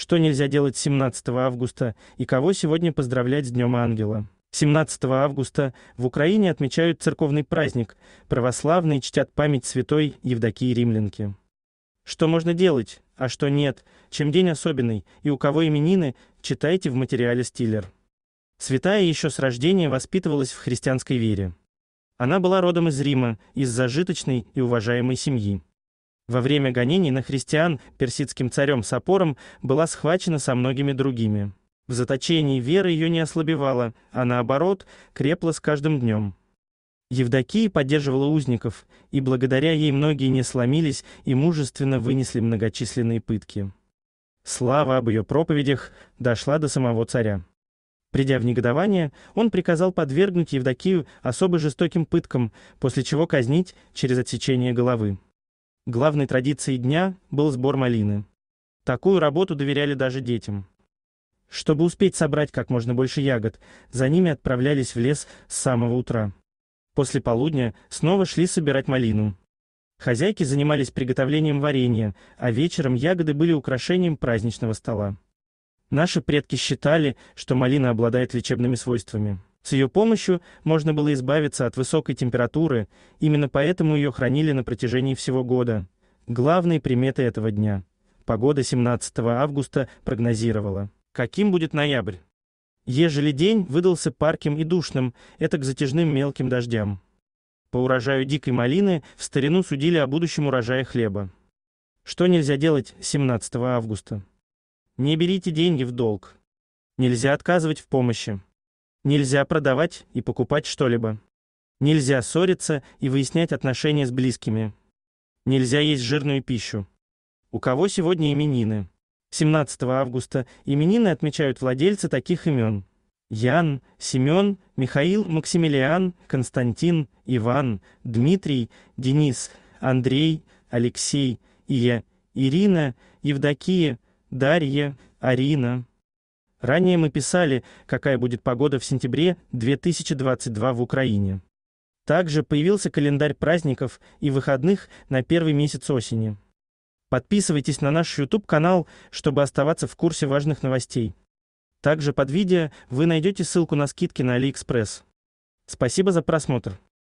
что нельзя делать 17 августа и кого сегодня поздравлять с Днем Ангела. 17 августа в Украине отмечают церковный праздник, православные чтят память святой Евдокии Римлянки. Что можно делать, а что нет, чем день особенный и у кого именины, читайте в материале Стиллер. Святая еще с рождения воспитывалась в христианской вере. Она была родом из Рима, из зажиточной и уважаемой семьи. Во время гонений на христиан персидским царем Сапором была схвачена со многими другими. В заточении вера ее не ослабевала, а наоборот, крепла с каждым днем. Евдокия поддерживала узников, и благодаря ей многие не сломились и мужественно вынесли многочисленные пытки. Слава об ее проповедях дошла до самого царя. Придя в негодование, он приказал подвергнуть Евдокию особо жестоким пыткам, после чего казнить через отсечение головы. Главной традицией дня был сбор малины. Такую работу доверяли даже детям. Чтобы успеть собрать как можно больше ягод, за ними отправлялись в лес с самого утра. После полудня снова шли собирать малину. Хозяйки занимались приготовлением варенья, а вечером ягоды были украшением праздничного стола. Наши предки считали, что малина обладает лечебными свойствами. С ее помощью можно было избавиться от высокой температуры, именно поэтому ее хранили на протяжении всего года. Главные приметы этого дня. Погода 17 августа прогнозировала. Каким будет ноябрь? Ежели день выдался парким и душным, это к затяжным мелким дождям. По урожаю дикой малины в старину судили о будущем урожае хлеба. Что нельзя делать 17 августа? Не берите деньги в долг. Нельзя отказывать в помощи. Нельзя продавать и покупать что-либо. Нельзя ссориться и выяснять отношения с близкими. Нельзя есть жирную пищу. У кого сегодня именины? 17 августа именины отмечают владельцы таких имен. Ян, Семен, Михаил, Максимилиан, Константин, Иван, Дмитрий, Денис, Андрей, Алексей, Ия, Ирина, Евдокия, Дарья, Арина. Ранее мы писали, какая будет погода в сентябре 2022 в Украине. Также появился календарь праздников и выходных на первый месяц осени. Подписывайтесь на наш YouTube-канал, чтобы оставаться в курсе важных новостей. Также под видео вы найдете ссылку на скидки на AliExpress. Спасибо за просмотр.